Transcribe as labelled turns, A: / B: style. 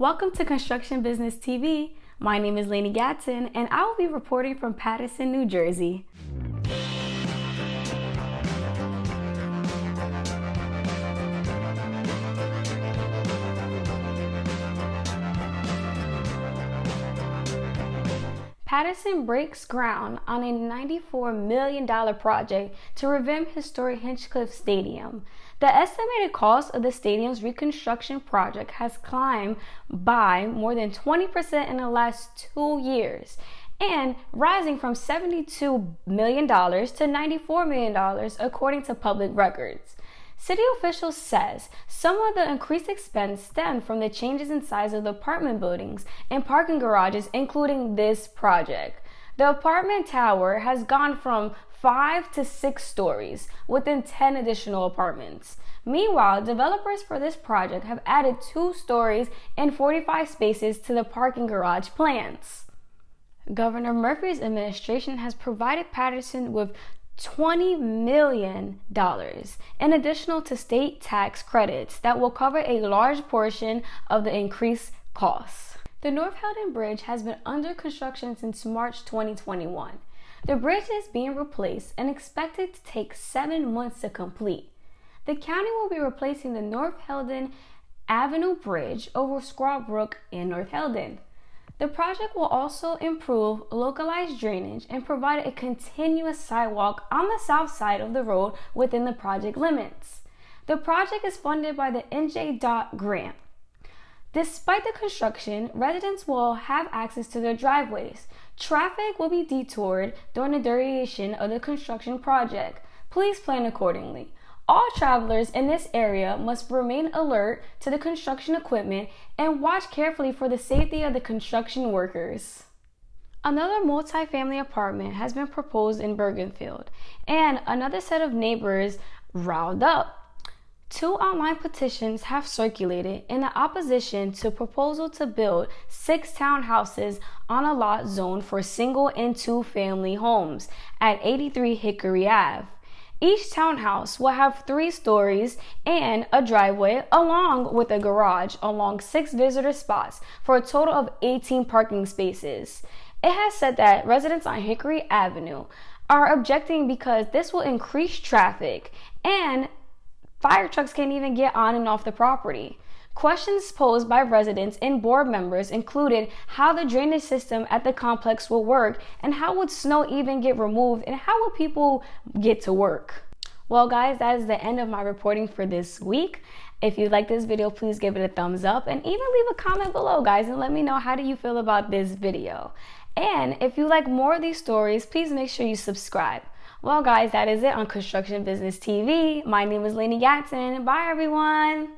A: Welcome to Construction Business TV. My name is Lainey Gatton, and I will be reporting from Paterson, New Jersey. Patterson breaks ground on a $94 million project to revamp historic Hinchcliffe Stadium. The estimated cost of the stadium's reconstruction project has climbed by more than 20% in the last two years and rising from $72 million to $94 million, according to public records. City officials says some of the increased expense stem from the changes in size of the apartment buildings and parking garages, including this project. The apartment tower has gone from five to six stories within 10 additional apartments. Meanwhile, developers for this project have added two stories and 45 spaces to the parking garage plans. Governor Murphy's administration has provided Patterson with $20 million in additional to state tax credits that will cover a large portion of the increased costs. The North Heldon Bridge has been under construction since March 2021. The bridge is being replaced and expected to take seven months to complete. The county will be replacing the North Heldon Avenue Bridge over Squaw Brook in North Heldon. The project will also improve localized drainage and provide a continuous sidewalk on the south side of the road within the project limits. The project is funded by the NJ DOT grant, Despite the construction, residents will have access to their driveways. Traffic will be detoured during the duration of the construction project. Please plan accordingly. All travelers in this area must remain alert to the construction equipment and watch carefully for the safety of the construction workers. Another multifamily apartment has been proposed in Bergenfield, and another set of neighbors riled up Two online petitions have circulated in the opposition to proposal to build six townhouses on a lot zoned for single and two family homes at 83 Hickory Ave. Each townhouse will have three stories and a driveway, along with a garage along six visitor spots for a total of 18 parking spaces. It has said that residents on Hickory Avenue are objecting because this will increase traffic and Fire trucks can't even get on and off the property. Questions posed by residents and board members included how the drainage system at the complex will work and how would snow even get removed and how will people get to work. Well, guys, that is the end of my reporting for this week. If you like this video, please give it a thumbs up and even leave a comment below, guys, and let me know how do you feel about this video. And if you like more of these stories, please make sure you subscribe. Well, guys, that is it on Construction Business TV. My name is Lainey Yatson. Bye, everyone.